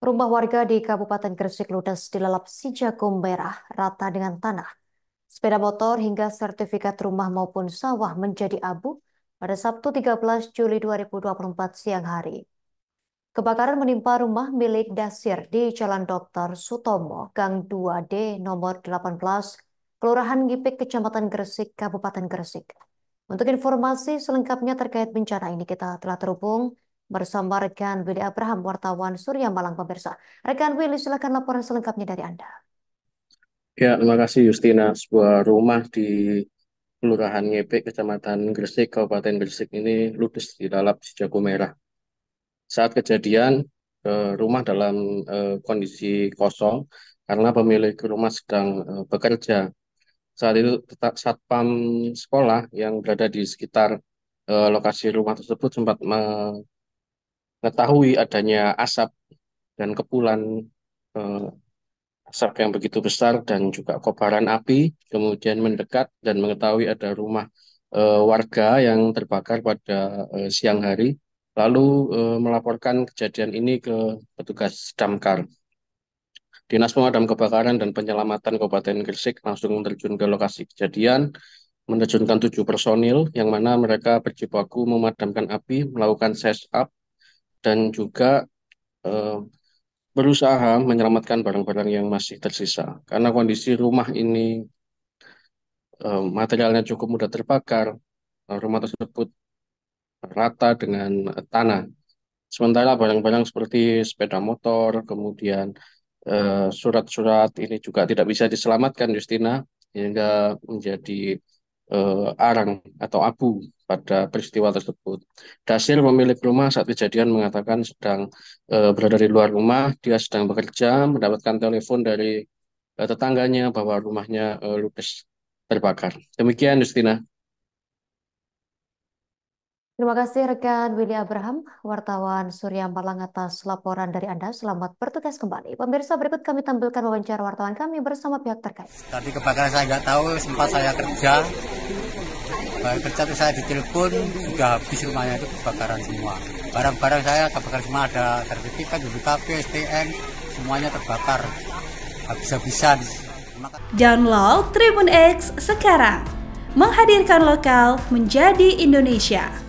Rumah warga di Kabupaten Gresik ludes dilalap si jago merah rata dengan tanah. Sepeda motor hingga sertifikat rumah maupun sawah menjadi abu pada Sabtu 13 Juli 2024 siang hari. Kebakaran menimpa rumah milik Dasir di Jalan Dr. Sutomo, Gang 2D nomor 18, Kelurahan Gipik, Kecamatan Gresik, Kabupaten Gresik. Untuk informasi selengkapnya terkait bencana ini kita telah terhubung bersama rekan Willy Abraham, wartawan Surya Malang Pemirsa. Rekan Willy, silakan laporan selengkapnya dari Anda. Ya, terima kasih Justina. Sebuah rumah di Kelurahan Ngepek, Kecamatan Gresik, Kabupaten Gresik ini ludes dilalap si jago merah. Saat kejadian, eh, rumah dalam eh, kondisi kosong karena pemilik rumah sedang eh, bekerja. Saat itu satpam sekolah yang berada di sekitar lokasi rumah tersebut sempat mengetahui adanya asap dan kepulan eh, asap yang begitu besar dan juga kobaran api, kemudian mendekat dan mengetahui ada rumah eh, warga yang terbakar pada eh, siang hari, lalu eh, melaporkan kejadian ini ke petugas damkar. Dinas Pemadam Kebakaran dan Penyelamatan Kabupaten Gresik langsung terjun ke lokasi kejadian, menerjunkan tujuh personil yang mana mereka berjibaku memadamkan api, melakukan set up dan juga eh, berusaha menyelamatkan barang-barang yang masih tersisa. Karena kondisi rumah ini eh, materialnya cukup mudah terbakar, eh, rumah tersebut rata dengan tanah. Sementara barang-barang seperti sepeda motor, kemudian eh, surat-surat eh, ini juga tidak bisa diselamatkan, Justina, hingga menjadi uh, arang atau abu pada peristiwa tersebut. Dasir pemilik rumah saat kejadian mengatakan sedang uh, berada di luar rumah, dia sedang bekerja, mendapatkan telepon dari uh, tetangganya bahwa rumahnya uh, ludes terbakar. Demikian, Justina. Terima kasih rekan Willy Abraham, wartawan Surya Malang atas laporan dari Anda. Selamat bertugas kembali. Pemirsa berikut kami tampilkan wawancara wartawan kami bersama pihak terkait. Tadi kebakaran saya nggak tahu, sempat saya kerja. Kerja itu saya ditelepon, sudah habis rumahnya itu kebakaran semua. Barang-barang saya kebakaran semua, ada sertifikat, UKP, STN, semuanya terbakar. Habis-habisan. Download Tribun X sekarang. Menghadirkan lokal menjadi Indonesia.